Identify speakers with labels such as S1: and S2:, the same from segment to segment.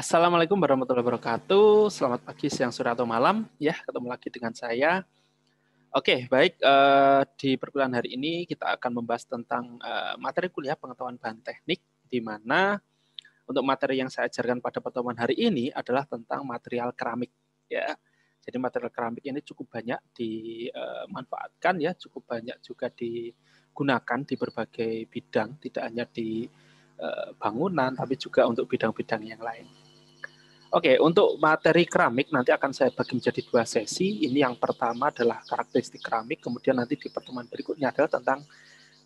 S1: Assalamualaikum warahmatullahi wabarakatuh. Selamat pagi, siang, sore atau malam. Ya, ketemu lagi dengan saya. Oke, baik. Eh, di perkuliahan hari ini kita akan membahas tentang eh, materi kuliah pengetahuan bahan teknik, di mana untuk materi yang saya ajarkan pada pertemuan hari ini adalah tentang material keramik. Ya, jadi material keramik ini cukup banyak dimanfaatkan eh, ya, cukup banyak juga digunakan di berbagai bidang, tidak hanya di bangunan, tapi juga untuk bidang-bidang yang lain. Oke, untuk materi keramik nanti akan saya bagi menjadi dua sesi. Ini yang pertama adalah karakteristik keramik, kemudian nanti di pertemuan berikutnya adalah tentang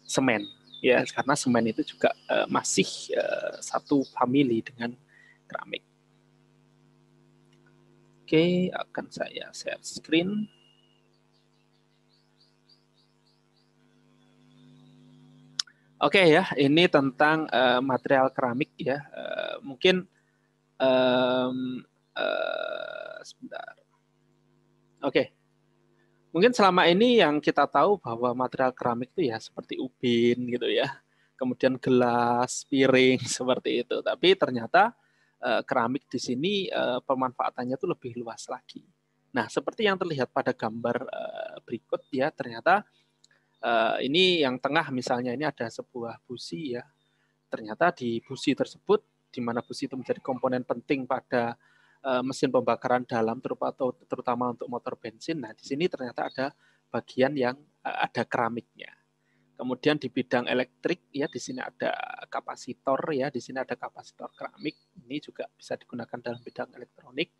S1: semen. Ya, karena semen itu juga uh, masih uh, satu famili dengan keramik. Oke, akan saya share screen. Oke okay, ya, ini tentang uh, material keramik ya. Uh, mungkin um, uh, sebentar. Oke. Okay. Mungkin selama ini yang kita tahu bahwa material keramik itu ya seperti ubin gitu ya. Kemudian gelas, piring seperti itu. Tapi ternyata uh, keramik di sini uh, pemanfaatannya itu lebih luas lagi. Nah, seperti yang terlihat pada gambar uh, berikut ya, ternyata uh, ini yang tengah misalnya ini ada sebuah busi ya. Ternyata di busi tersebut di mana busi itu menjadi komponen penting pada eh, mesin pembakaran dalam terutama untuk motor bensin. Nah, di sini ternyata ada bagian yang eh, ada keramiknya. Kemudian di bidang elektrik ya di sini ada kapasitor ya, di sini ada kapasitor keramik. Ini juga bisa digunakan dalam bidang elektronik.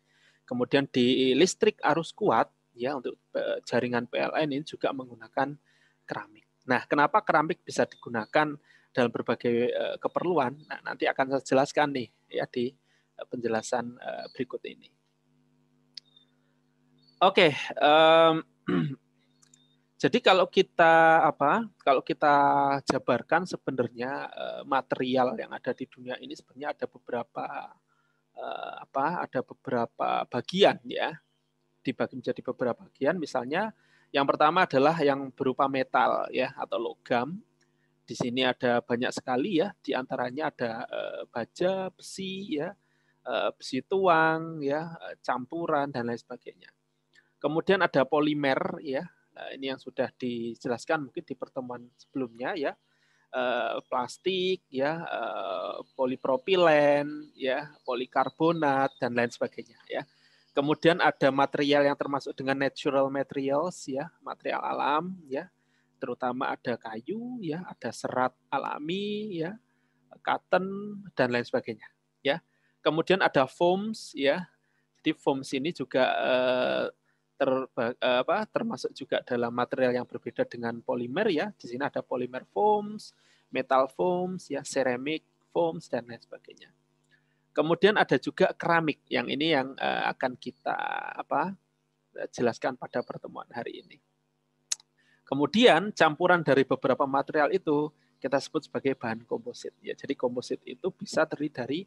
S1: Kemudian di listrik arus kuat ya untuk eh, jaringan PLN ini juga menggunakan keramik. Nah, kenapa keramik bisa digunakan dalam berbagai uh, keperluan. Nah, nanti akan saya jelaskan nih ya di eh, penjelasan uh, berikut ini. Oke, okay, um, jadi kalau kita apa? Kalau kita jabarkan sebenarnya uh, material yang ada di dunia ini sebenarnya ada beberapa uh, apa? Ada beberapa bagian ya dibagi menjadi beberapa bagian. Misalnya yang pertama adalah yang berupa metal ya atau logam di sini ada banyak sekali ya, di antaranya ada eh, baja, besi ya, eh, besi tuang ya, eh, campuran dan lain sebagainya. Kemudian ada polimer ya. Ini yang sudah dijelaskan mungkin di pertemuan sebelumnya ya. plastik ya, polipropilen ya, polikarbonat dan lain sebagainya ya. Kemudian ada material yang termasuk dengan natural materials ya, material alam ya terutama ada kayu ya, ada serat alami ya, cotton dan lain sebagainya ya. Kemudian ada foams ya. Jadi foams ini juga eh, ter, eh, apa, termasuk juga dalam material yang berbeda dengan polimer ya. Di sini ada polimer foams, metal foams ya, ceramic foams dan lain sebagainya. Kemudian ada juga keramik yang ini yang eh, akan kita apa jelaskan pada pertemuan hari ini. Kemudian campuran dari beberapa material itu kita sebut sebagai bahan komposit. Ya, jadi komposit itu bisa terdiri dari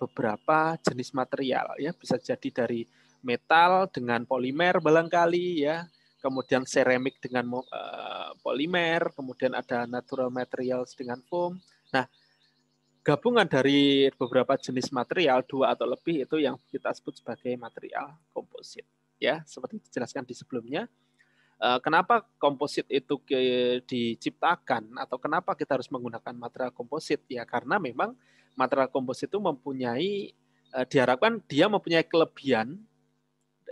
S1: beberapa jenis material. Ya, bisa jadi dari metal dengan polimer barangkali ya, kemudian seramik dengan uh, polimer, kemudian ada natural materials dengan foam. Nah, gabungan dari beberapa jenis material dua atau lebih itu yang kita sebut sebagai material komposit. Ya, seperti dijelaskan di sebelumnya. Eh, kenapa komposit itu diciptakan atau kenapa kita harus menggunakan material komposit ya karena memang material komposit itu mempunyai eh, diharapkan dia mempunyai kelebihan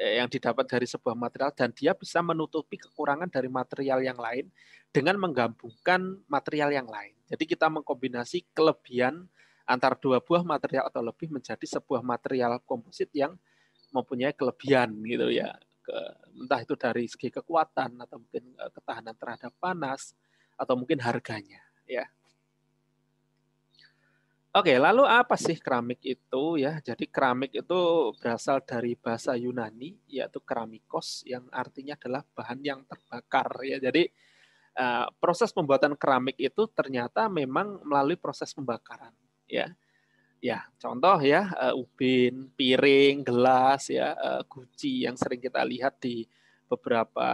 S1: eh, yang didapat dari sebuah material dan dia bisa menutupi kekurangan dari material yang lain dengan menggabungkan material yang lain. Jadi kita mengkombinasi kelebihan antar dua buah material atau lebih menjadi sebuah material komposit yang mempunyai kelebihan gitu ya entah itu dari segi kekuatan atau mungkin eh, ketahanan terhadap panas atau mungkin harganya ya. Oke, lalu apa sih keramik itu ya? Jadi keramik itu berasal dari bahasa Yunani yaitu keramikos yang artinya adalah bahan yang terbakar ya. Jadi eh, proses pembuatan keramik itu ternyata memang melalui proses pembakaran ya ya contoh ya uh, ubin, piring, gelas ya uh, guci yang sering kita lihat di beberapa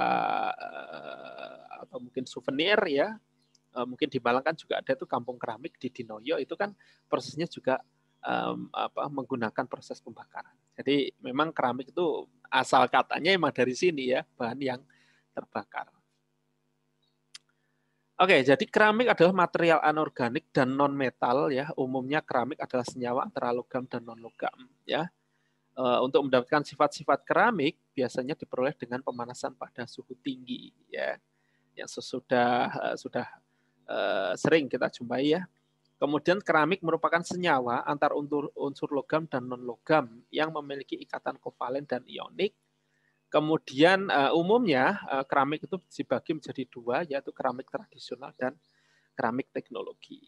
S1: uh, eh, atau mungkin souvenir ya uh, mungkin di Malang kan juga ada tuh kampung keramik di Dinoyo itu kan prosesnya juga um, apa menggunakan proses pembakaran. Jadi memang keramik itu asal katanya emang dari sini ya bahan yang terbakar. Oke, jadi keramik adalah material anorganik dan non metal ya. Umumnya keramik adalah senyawa antara logam dan non logam ya. E, untuk mendapatkan sifat-sifat keramik biasanya diperoleh dengan pemanasan pada suhu tinggi ya. Yang sesudah e, sudah e, sering kita jumpai ya. Kemudian keramik merupakan senyawa antar unsur, unsur logam dan non logam yang memiliki ikatan kovalen dan ionik Kemudian uh, umumnya uh, keramik itu dibagi menjadi dua, yaitu keramik tradisional dan keramik teknologi.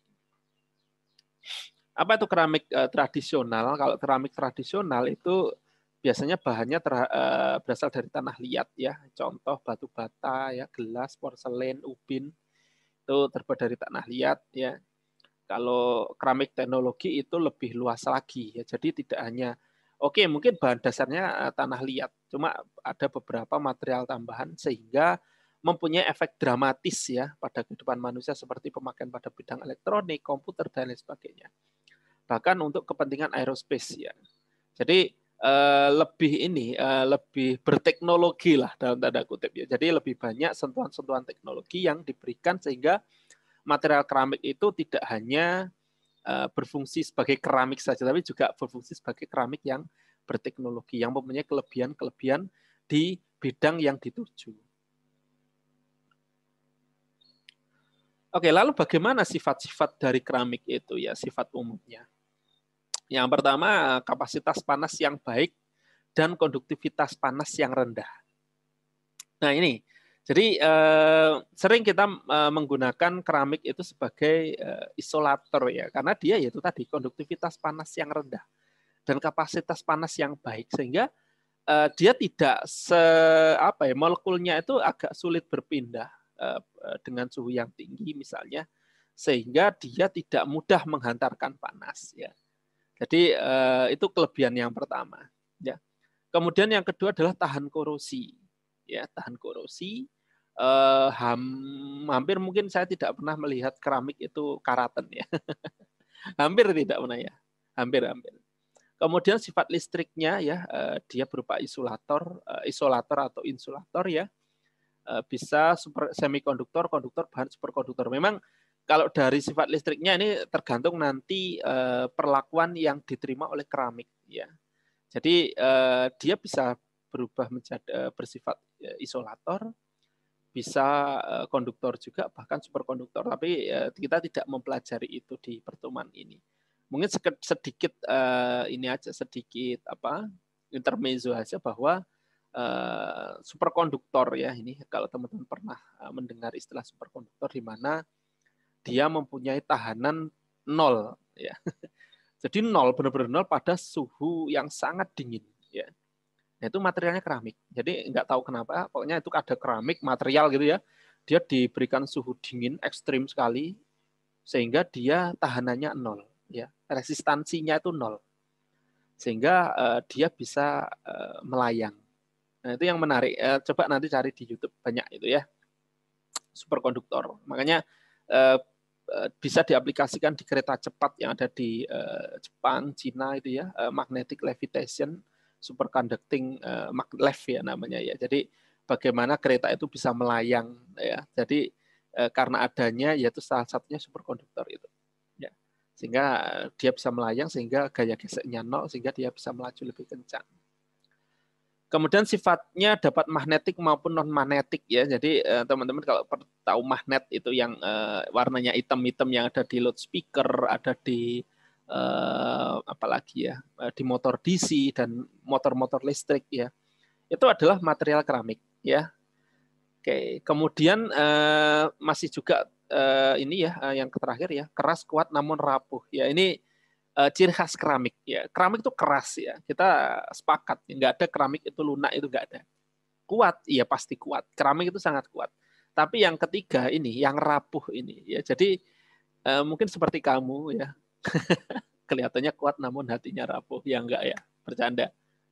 S1: Apa itu keramik uh, tradisional? Kalau keramik tradisional itu biasanya bahannya ter, uh, berasal dari tanah liat ya, contoh batu bata ya, gelas, porselen, ubin itu terbuat dari tanah liat ya. Kalau keramik teknologi itu lebih luas lagi ya, jadi tidak hanya Oke, mungkin bahan dasarnya eh, tanah liat, cuma ada beberapa material tambahan sehingga mempunyai efek dramatis ya pada kehidupan manusia seperti pemakaian pada bidang elektronik, komputer dan lain sebagainya. Bahkan untuk kepentingan aerospace ya. Jadi eh, lebih ini eh, lebih berteknologi lah dalam tanda kutip ya. Jadi lebih banyak sentuhan-sentuhan teknologi yang diberikan sehingga material keramik itu tidak hanya Eh, berfungsi sebagai keramik saja, tapi juga berfungsi sebagai keramik yang berteknologi, yang mempunyai kelebihan-kelebihan di bidang yang dituju. Oke, lalu bagaimana sifat-sifat dari keramik itu ya, sifat umumnya? Yang pertama, eh, kapasitas panas yang baik dan konduktivitas panas yang rendah. Nah, ini jadi eh, sering kita eh, menggunakan keramik itu sebagai eh, isolator ya, karena dia yaitu tadi konduktivitas panas yang rendah dan kapasitas panas yang baik sehingga eh, dia tidak se apa ya molekulnya itu agak sulit berpindah eh, eh dengan suhu yang tinggi misalnya sehingga dia tidak mudah menghantarkan panas ya. Jadi eh, itu kelebihan yang pertama ya. Kemudian yang kedua adalah tahan korosi ya tahan korosi. uh, eh, ham, hampir mungkin saya tidak pernah melihat keramik itu karaten ya. hampir tidak pernah ya. Hampir-hampir. Kemudian sifat listriknya ya uh, dia berupa isolator, uh, isolator atau insulator ya. uh, bisa super semikonduktor, konduktor, bahan superkonduktor. Memang kalau dari sifat listriknya ini tergantung nanti perlakuan yang diterima oleh keramik ya. Jadi dia bisa berubah menjadi eh, bersifat eh, isolator, bisa eh, konduktor juga bahkan superkonduktor, tapi kita tidak mempelajari itu di pertemuan ini. Mungkin sedikit ini aja sedikit apa intermezzo aja bahwa superkonduktor ya ini kalau teman-teman pernah mendengar istilah superkonduktor di mana dia mempunyai tahanan nol ya. Jadi nol benar-benar nol pada suhu yang sangat dingin ya. Nah, itu materialnya keramik. Jadi nggak tahu kenapa, pokoknya itu ada keramik material gitu ya. Dia diberikan suhu dingin ekstrim sekali sehingga dia tahanannya nol, ya resistansinya itu nol, sehingga uh, dia bisa uh, melayang. Nah itu yang menarik. Uh, coba nanti cari di YouTube banyak itu ya superkonduktor. Makanya uh, bisa diaplikasikan di kereta cepat yang ada di uh, Jepang, Cina itu ya, uh, magnetic levitation superconducting uh, eh, maglev ya namanya ya. Jadi bagaimana kereta itu bisa melayang ya. Jadi uh, karena adanya yaitu salah satunya superkonduktor itu. Ya. Sehingga eh, dia bisa melayang sehingga gaya geseknya nol sehingga dia bisa melaju lebih kencang. Kemudian sifatnya dapat magnetik maupun non magnetik ya. Jadi teman-teman kalau tahu magnet itu yang warnanya hitam-hitam yang ada di loudspeaker, ada di Eh, apalagi ya eh, di motor DC dan motor-motor listrik ya itu adalah material keramik ya oke kemudian eh, masih juga ini ya yang terakhir ya keras kuat namun rapuh ya ini ciri khas keramik ya keramik itu keras ya kita sepakat ya, nggak ada keramik itu lunak itu nggak ada kuat iya pasti kuat keramik itu sangat kuat tapi yang ketiga ini yang rapuh ini ya jadi mungkin seperti kamu ya Kelihatannya kuat namun hatinya rapuh. Ya enggak ya, bercanda.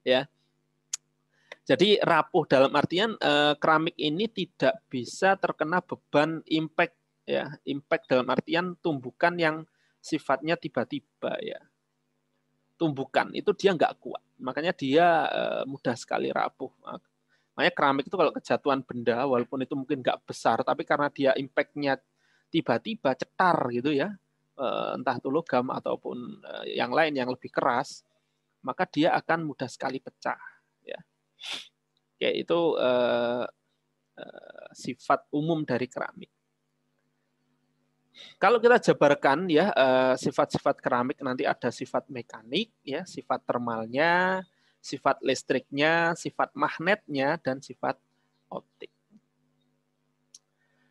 S1: Ya. Jadi rapuh dalam artian eh, keramik ini tidak bisa terkena beban impact ya, impact dalam artian tumbukan yang sifatnya tiba-tiba ya. Tumbukan itu dia enggak kuat, makanya dia eh, mudah sekali rapuh. Makanya keramik itu kalau kejatuhan benda, walaupun itu mungkin enggak besar, tapi karena dia impactnya tiba-tiba cetar gitu ya, Eh, entah itu logam ataupun eh, yang lain yang lebih keras, maka dia akan mudah sekali pecah. Ya, yaitu eh, sifat umum dari keramik. Kalau kita jabarkan ya sifat-sifat keramik nanti ada sifat mekanik, ya sifat termalnya, sifat listriknya, sifat magnetnya, dan sifat optik.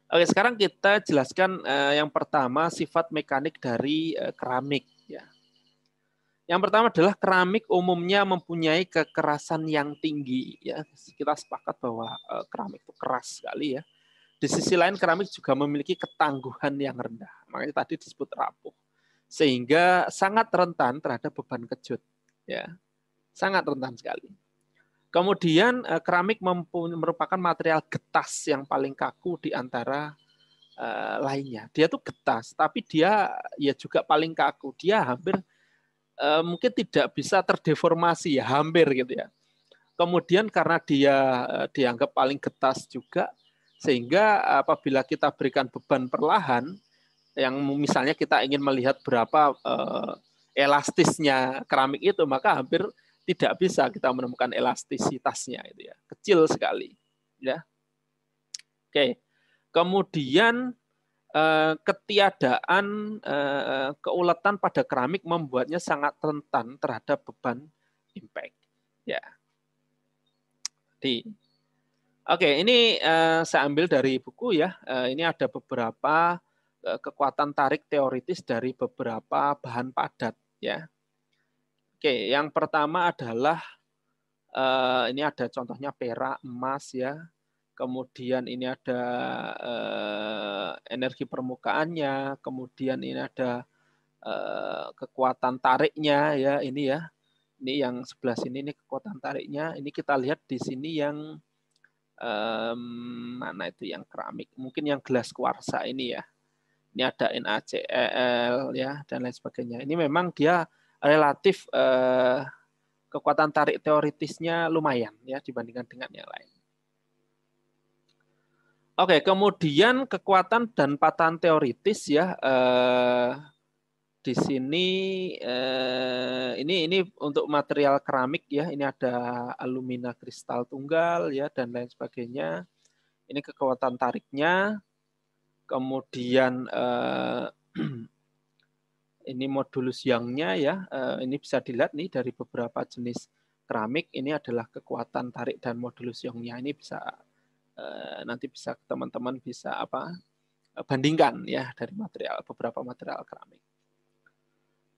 S1: Oke, sekarang kita jelaskan uh, yang pertama sifat mekanik dari uh, keramik. Ya. Yang pertama adalah keramik umumnya mempunyai kekerasan yang tinggi. Ya, kita sepakat bahwa uh, keramik itu keras sekali ya. Di sisi lain keramik juga memiliki ketangguhan yang rendah. Makanya tadi disebut rapuh, sehingga sangat rentan terhadap beban kejut. Ya, sangat rentan sekali. Kemudian eh, keramik merupakan material getas yang paling kaku di antara uh, lainnya. Dia tuh getas, tapi dia ya juga paling kaku. Dia hampir uh, mungkin tidak bisa terdeformasi ya, hampir gitu ya. Kemudian karena dia uh, dianggap paling getas juga, sehingga apabila kita berikan beban perlahan, yang misalnya kita ingin melihat berapa elastisnya keramik itu, maka hampir tidak bisa kita menemukan elastisitasnya itu ya kecil sekali ya oke kemudian eh, ketiadaan eh, keuletan pada keramik membuatnya sangat rentan terhadap beban impact ya di oke ini eh, saya ambil dari buku ya ini ada beberapa kekuatan tarik teoritis dari beberapa bahan padat ya Oke, yang pertama adalah eh, ini ada contohnya perak, emas ya. Kemudian ini ada uh, energi permukaannya, kemudian ini ada uh, kekuatan tariknya ya ini ya. Ini yang sebelah sini ini kekuatan tariknya. Ini kita lihat di sini yang um, mana itu yang keramik. Mungkin yang gelas kuarsa ini ya. Ini ada NaCl ya dan lain sebagainya. Ini memang dia relatif eh, kekuatan tarik teoritisnya lumayan ya dibandingkan dengan yang lain. Oke, kemudian kekuatan dan patahan teoritis ya eh, di sini eh, ini ini untuk material keramik ya ini ada alumina kristal tunggal ya dan lain sebagainya. Ini kekuatan tariknya, kemudian eh, ini modulus yangnya ya. Eh, ini bisa dilihat nih dari beberapa jenis keramik. Ini adalah kekuatan tarik dan modulus yangnya. Ini bisa eh, nanti bisa teman-teman bisa apa eh, bandingkan ya dari material beberapa material keramik.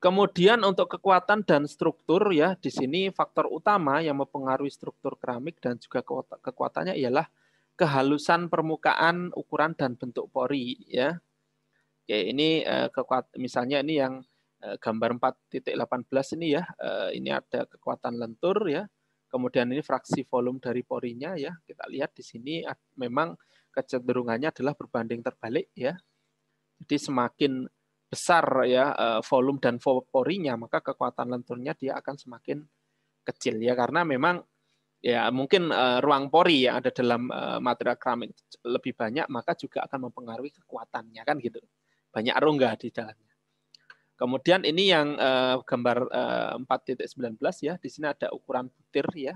S1: Kemudian untuk kekuatan dan struktur ya di sini faktor utama yang mempengaruhi struktur keramik dan juga kekuatannya ialah kehalusan permukaan, ukuran dan bentuk pori ya. Oke, ini eh, kekuat misalnya ini yang eh, gambar 4.18 ini ya. Eh, ini ada kekuatan lentur ya. Kemudian ini fraksi volume dari porinya ya. Kita lihat di sini memang kecenderungannya adalah berbanding terbalik ya. Jadi semakin besar ya volume dan porinya, maka kekuatan lenturnya dia akan semakin kecil ya karena memang ya mungkin uh, ruang pori yang ada dalam uh, material keramik lebih banyak maka juga akan mempengaruhi kekuatannya kan gitu banyak rongga di dalamnya. Kemudian ini yang uh, gambar uh, eh, 4.19 ya, di sini ada ukuran butir ya,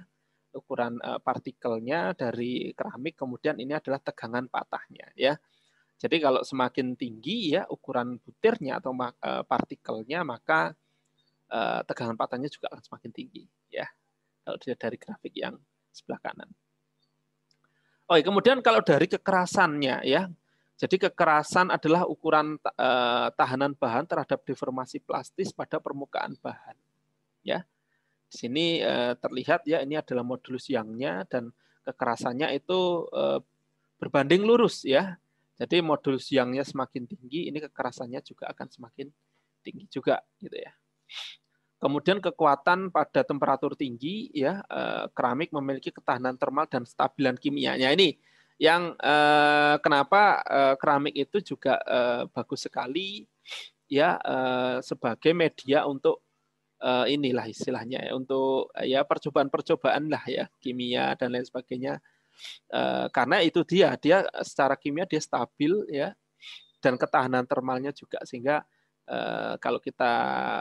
S1: ukuran uh, partikelnya dari keramik, kemudian ini adalah tegangan patahnya ya. Jadi kalau semakin tinggi ya ukuran butirnya atau uh, partikelnya maka uh, tegangan patahnya juga akan semakin tinggi ya. Kalau dilihat dari grafik yang sebelah kanan. Oh, ya, kemudian kalau dari kekerasannya ya, jadi kekerasan adalah ukuran eh, tahanan bahan terhadap deformasi plastis pada permukaan bahan. Ya. sini eh, terlihat ya ini adalah modulus yangnya dan kekerasannya itu eh, berbanding lurus ya. Jadi modulus yangnya semakin tinggi, ini kekerasannya juga akan semakin tinggi juga gitu ya. Kemudian kekuatan pada temperatur tinggi ya keramik memiliki ketahanan termal dan stabilan kimianya. Ini yang eh, kenapa eh, keramik itu juga eh, bagus sekali ya eh, sebagai media untuk eh, inilah istilahnya ya, untuk ya percobaan-percobaan lah ya kimia dan lain sebagainya eh, karena itu dia dia secara kimia dia stabil ya dan ketahanan termalnya juga sehingga Uh, kalau kita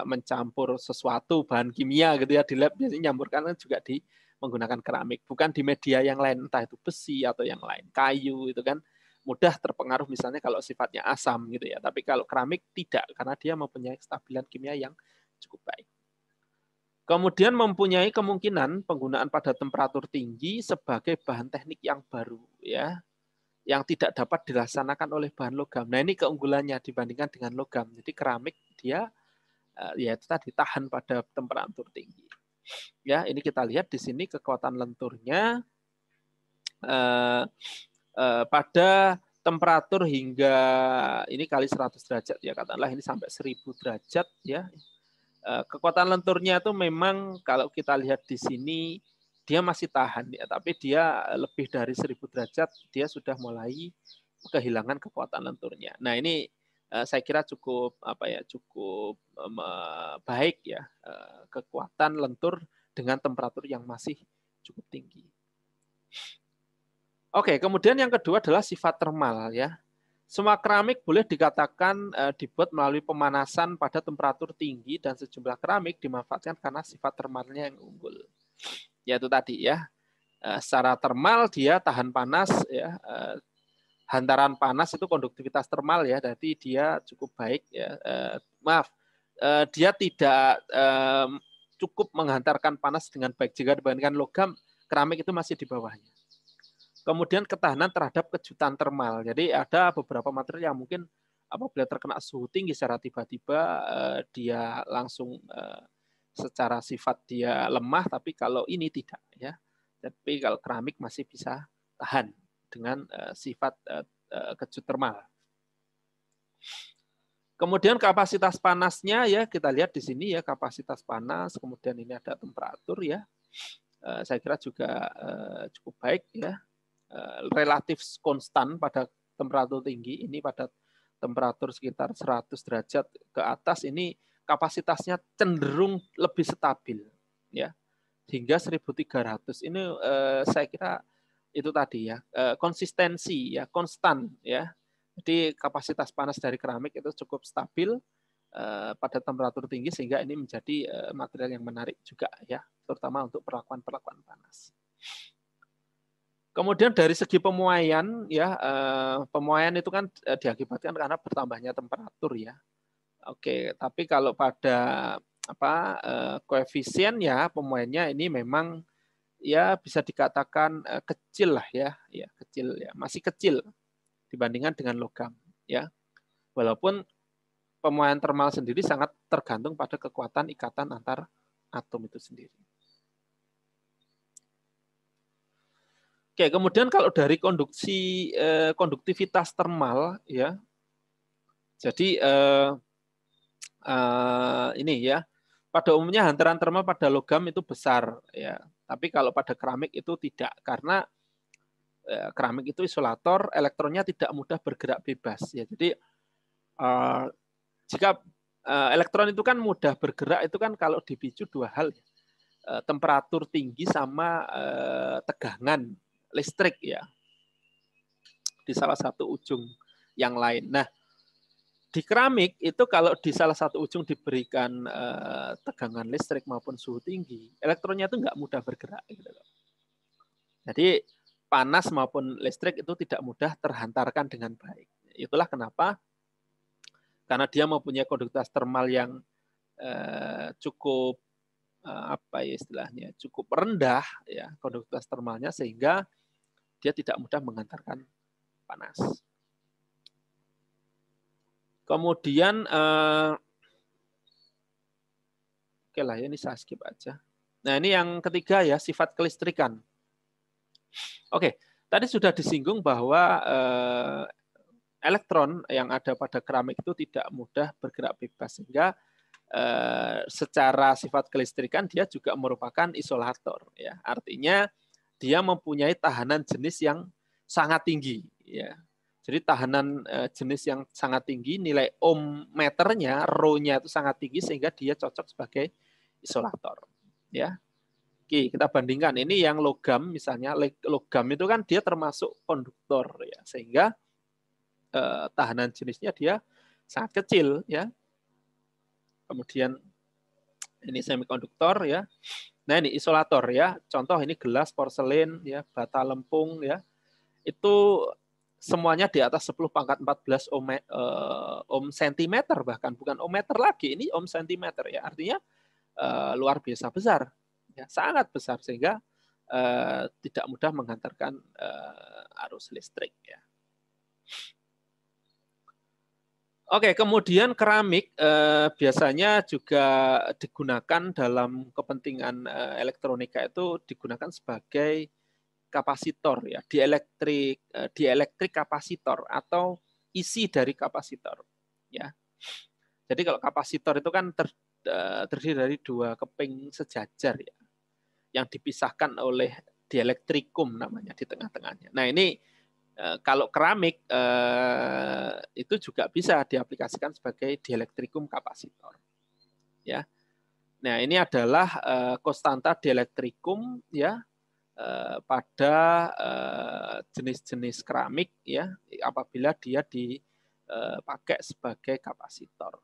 S1: mencampur sesuatu bahan kimia gitu ya di lab biasanya nyampurkan kan juga di menggunakan keramik, bukan di media yang lain, entah itu besi atau yang lain, kayu itu kan mudah terpengaruh misalnya kalau sifatnya asam gitu ya. Tapi kalau keramik tidak karena dia mempunyai kestabilan kimia yang cukup baik. Kemudian mempunyai kemungkinan penggunaan pada temperatur tinggi sebagai bahan teknik yang baru ya yang tidak dapat dilaksanakan oleh bahan logam. Nah, ini keunggulannya dibandingkan dengan logam. Jadi keramik dia eh, ya itu tadi tahan pada temperatur tinggi. Ya, ini kita lihat di sini kekuatan lenturnya eh, eh, pada temperatur hingga ini kali 100 derajat ya katakanlah ini sampai 1000 derajat ya. Eh, kekuatan lenturnya itu memang kalau kita lihat di sini dia masih tahan ya, tapi dia lebih dari 1000 derajat dia sudah mulai kehilangan kekuatan lenturnya. Nah, ini Eh, saya kira cukup apa ya cukup um, baik ya uh, kekuatan lentur dengan temperatur yang masih cukup tinggi. Oke, kemudian yang kedua adalah sifat termal ya. Semua keramik boleh dikatakan uh, dibuat melalui pemanasan pada temperatur tinggi dan sejumlah keramik dimanfaatkan karena sifat termalnya yang unggul. Yaitu tadi ya, uh, secara termal dia tahan panas ya, uh, hantaran panas itu konduktivitas termal ya, jadi dia cukup baik ya. Eh, maaf, eh, dia tidak eh, cukup menghantarkan panas dengan baik jika dibandingkan logam, keramik itu masih di bawahnya. Kemudian ketahanan terhadap kejutan termal. Jadi ada beberapa material yang mungkin apabila terkena suhu tinggi secara tiba-tiba eh, dia langsung eh, secara sifat dia lemah, tapi kalau ini tidak ya. Tapi kalau keramik masih bisa tahan dengan uh, sifat uh, eh, eh, kejut termal. Kemudian kapasitas panasnya ya kita lihat di sini ya kapasitas panas, kemudian ini ada temperatur ya. saya kira juga cukup baik ya. relatif konstan pada temperatur tinggi ini pada temperatur sekitar 100 derajat ke atas ini kapasitasnya cenderung lebih stabil ya hingga 1300 ini saya kira itu tadi ya eh, konsistensi ya konstan ya jadi kapasitas panas dari keramik itu cukup stabil eh, pada temperatur tinggi sehingga ini menjadi eh, material yang menarik juga ya terutama untuk perlakuan-perlakuan panas. Kemudian dari segi pemuaian ya pemuaian itu kan diakibatkan karena bertambahnya temperatur ya. Oke, tapi kalau pada apa koefisien ya pemuaiannya ini memang ya bisa dikatakan eh, kecil lah ya, ya kecil ya, masih kecil dibandingkan dengan logam ya. Walaupun pemuaian termal sendiri sangat tergantung pada kekuatan ikatan antar atom itu sendiri. Oke, kemudian kalau dari konduksi eh, konduktivitas termal ya. Jadi eh, eh, ini ya, pada umumnya hantaran termal pada logam itu besar ya tapi kalau pada keramik itu tidak karena eh, keramik itu isolator, elektronnya tidak mudah bergerak bebas ya. Jadi uh, jika uh, elektron itu kan mudah bergerak itu kan kalau dipicu dua hal ya. temperatur tinggi sama uh, tegangan listrik ya di salah satu ujung yang lain. Nah, di keramik itu kalau di salah satu ujung diberikan eh, tegangan listrik maupun suhu tinggi, elektronnya itu nggak mudah bergerak. Gitu Jadi panas maupun listrik itu tidak mudah terhantarkan dengan baik. Itulah kenapa karena dia mempunyai konduktivitas termal yang eh, cukup eh, apa ya istilahnya cukup rendah ya konduktivitas termalnya sehingga dia tidak mudah mengantarkan panas. Kemudian eh, oke lah ya, ini saya skip aja. Nah, ini yang ketiga ya sifat kelistrikan. Oke, tadi sudah disinggung bahwa eh, elektron yang ada pada keramik itu tidak mudah bergerak bebas sehingga eh, secara sifat kelistrikan dia juga merupakan isolator ya artinya dia mempunyai tahanan jenis yang sangat tinggi ya jadi tahanan eh, jenis yang sangat tinggi, nilai ohm meternya, rho-nya itu sangat tinggi sehingga dia cocok sebagai isolator. Ya, Oke, kita bandingkan. Ini yang logam misalnya, logam itu kan dia termasuk konduktor ya, sehingga eh, tahanan jenisnya dia sangat kecil ya. Kemudian ini semikonduktor ya. Nah ini isolator ya. Contoh ini gelas, porselen ya, bata lempung ya. Itu semuanya di atas 10 pangkat 14 ohm, eh, ohm sentimeter bahkan bukan ohm meter lagi ini ohm sentimeter ya artinya eh, luar biasa besar ya sangat besar sehingga eh, tidak mudah menghantarkan eh, arus listrik ya. Oke, kemudian keramik eh, biasanya juga digunakan dalam kepentingan eh, elektronika itu digunakan sebagai kapasitor ya, dielektrik eh, dielektrik kapasitor atau isi dari kapasitor ya. Jadi kalau kapasitor itu kan ter, eh, terdiri dari dua keping sejajar ya yang dipisahkan oleh dielektrikum namanya di tengah-tengahnya. Nah, ini eh, kalau keramik itu juga bisa diaplikasikan sebagai dielektrikum kapasitor. Ya. Nah, ini adalah konstanta dielektrikum ya Eh, pada eh, jenis-jenis keramik ya apabila dia dipakai eh, sebagai kapasitor.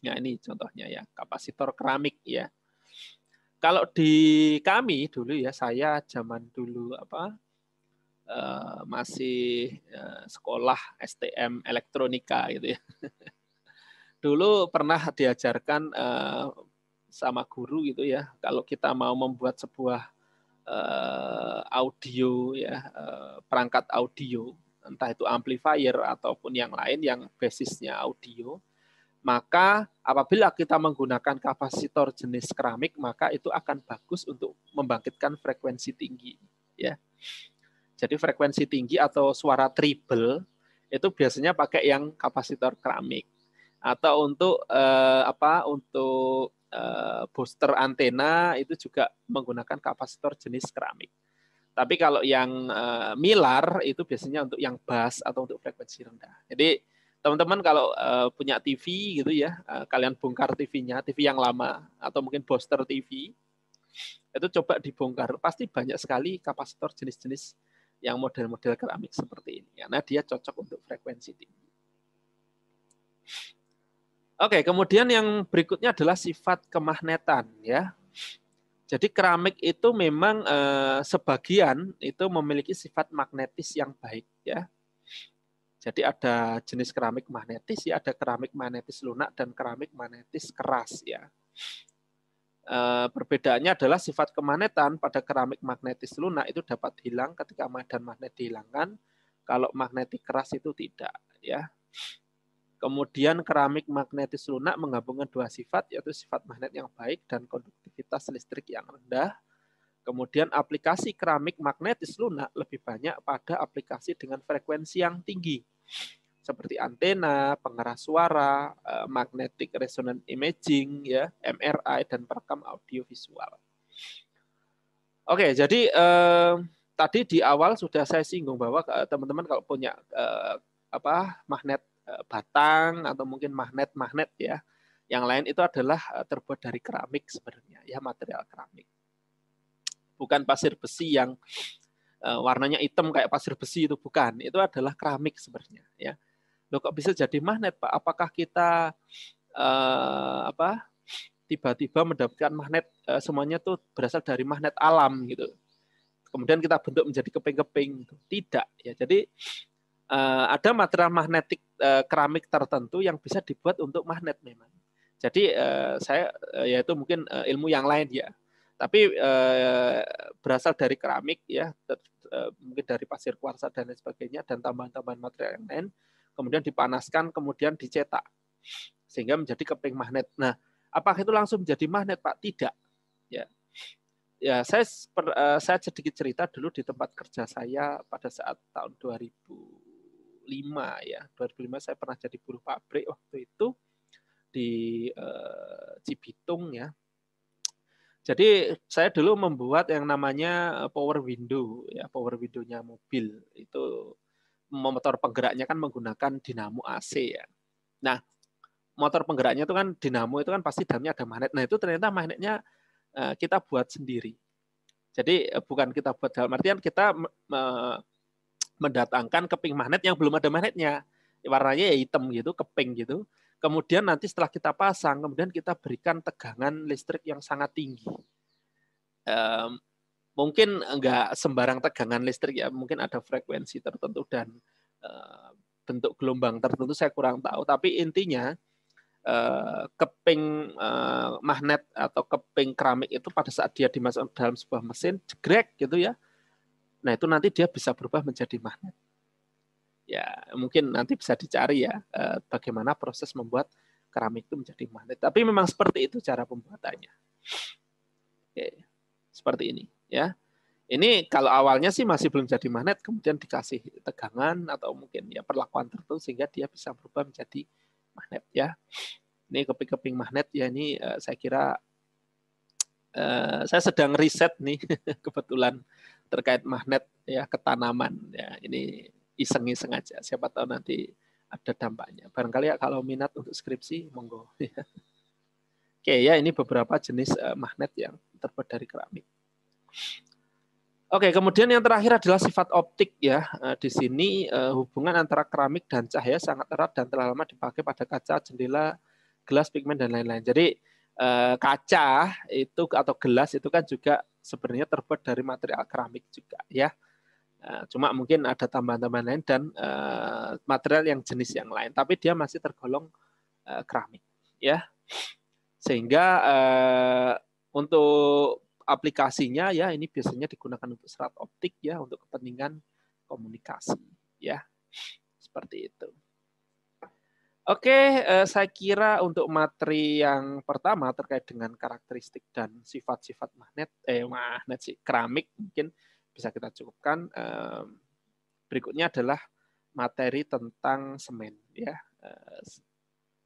S1: Ya ini contohnya ya kapasitor keramik ya. Kalau di kami dulu ya saya zaman dulu apa masih sekolah STM elektronika gitu ya. Dulu pernah diajarkan sama guru gitu ya. Kalau kita mau membuat sebuah uh, audio ya uh, perangkat audio, entah itu amplifier ataupun yang lain yang basisnya audio, maka apabila kita menggunakan kapasitor jenis keramik maka itu akan bagus untuk membangkitkan frekuensi tinggi ya. Jadi frekuensi tinggi atau suara treble itu biasanya pakai yang kapasitor keramik atau untuk eh, apa untuk Eh, booster antena itu juga menggunakan kapasitor jenis keramik. Tapi kalau yang eh, milar itu biasanya untuk yang bass atau untuk frekuensi rendah. Jadi teman-teman kalau eh, punya TV gitu ya, kalian bongkar TV-nya, TV yang lama atau mungkin booster TV, itu coba dibongkar. Pasti banyak sekali kapasitor jenis-jenis yang model-model keramik seperti ini. Karena dia cocok untuk frekuensi tinggi. Oke, kemudian yang berikutnya adalah sifat kemagnetan ya. Jadi keramik itu memang eh, sebagian itu memiliki sifat magnetis yang baik ya. Jadi ada jenis keramik magnetis ya, ada keramik magnetis lunak dan keramik magnetis keras ya. Eh, perbedaannya adalah sifat kemagnetan pada keramik magnetis lunak itu dapat hilang ketika medan magnet dihilangkan, kalau magnetik keras itu tidak ya. Kemudian keramik magnetis lunak menggabungkan dua sifat, yaitu sifat magnet yang baik dan konduktivitas listrik yang rendah. Kemudian aplikasi keramik magnetis lunak lebih banyak pada aplikasi dengan frekuensi yang tinggi, seperti antena, pengeras suara, eh, magnetic resonant imaging, ya, MRI, dan perekam audiovisual. Oke, jadi eh, tadi di awal sudah saya singgung bahwa eh, teman-teman kalau punya eh, apa magnet Eh, batang atau mungkin magnet-magnet ya. Yang lain itu adalah eh, terbuat dari keramik sebenarnya, ya material keramik. Bukan pasir besi yang eh, warnanya hitam kayak pasir besi itu bukan, itu adalah keramik sebenarnya ya. Loh kok bisa jadi magnet, Pak? Apakah kita eh, apa? tiba-tiba mendapatkan magnet eh, semuanya tuh berasal dari magnet alam gitu kemudian kita bentuk menjadi keping-keping. Gitu. Tidak ya. Jadi uh, ada material magnetik uh, keramik tertentu yang bisa dibuat untuk magnet memang. Jadi uh, saya uh, yaitu mungkin uh, ilmu yang lain ya. Tapi uh, berasal dari keramik ya, ter, uh, mungkin dari pasir kuarsa dan lain sebagainya dan tambahan-tambahan material yang lain, kemudian dipanaskan, kemudian dicetak sehingga menjadi keping magnet. Nah, apakah itu langsung menjadi magnet Pak? Tidak. Ya. Ya, saya saya sedikit cerita dulu di tempat kerja saya pada saat tahun 2000 ya. 2005 saya pernah jadi buruh pabrik waktu itu di uh, Cibitung ya. Jadi saya dulu membuat yang namanya eh, power window ya, power window-nya mobil itu motor penggeraknya kan menggunakan dinamo AC ya. Nah, motor penggeraknya itu kan dinamo itu kan pasti dalamnya ada magnet. Nah, itu ternyata magnetnya eh, kita buat sendiri. Jadi bukan kita buat dalam artian kita mendatangkan keping magnet yang belum ada magnetnya. Warnanya ya hitam gitu, keping gitu. Kemudian nanti setelah kita pasang, kemudian kita berikan tegangan listrik yang sangat tinggi. Um, mungkin enggak sembarang tegangan listrik ya, mungkin ada frekuensi tertentu dan uh, bentuk gelombang tertentu saya kurang tahu. Tapi intinya uh, keping uh, magnet atau keping keramik itu pada saat dia dimasukkan dalam sebuah mesin, jegrek gitu ya, Nah itu nanti dia bisa berubah menjadi magnet. Ya mungkin nanti bisa dicari ya eh, bagaimana proses membuat keramik itu menjadi magnet. Tapi memang seperti itu cara pembuatannya. Oke, seperti ini ya. Ini kalau awalnya sih masih belum jadi magnet, kemudian dikasih tegangan atau mungkin ya perlakuan tertentu sehingga dia bisa berubah menjadi magnet ya. Ini keping-keping magnet ya ini eh, saya kira eh, saya sedang riset nih kebetulan terkait magnet ya ketanaman ya ini iseng-iseng aja siapa tahu nanti ada dampaknya barangkali ya kalau minat untuk skripsi monggo ya. oke ya ini beberapa jenis eh, magnet yang terbuat dari keramik Oke, kemudian yang terakhir adalah sifat optik ya. Eh, di sini eh, hubungan antara keramik dan cahaya sangat erat dan telah lama dipakai pada kaca, jendela, gelas, pigmen dan lain-lain. Jadi Eh, kaca itu atau gelas itu kan juga sebenarnya terbuat dari material keramik juga ya. Eh, cuma mungkin ada tambahan-tambahan lain dan eh, material yang jenis yang lain, tapi dia masih tergolong keramik ya. Sehingga untuk aplikasinya ya ini biasanya digunakan untuk serat optik ya untuk kepentingan komunikasi ya. Seperti itu. Oke, uh, saya kira untuk materi yang pertama terkait dengan karakteristik dan sifat-sifat magnet, eh magnet sih, keramik mungkin bisa kita cukupkan. berikutnya adalah materi tentang semen, ya. Uh,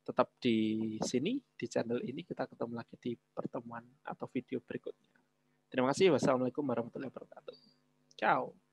S1: tetap di sini di channel ini kita ketemu lagi di pertemuan atau video berikutnya. Terima kasih. Wassalamualaikum warahmatullahi wabarakatuh. Ciao.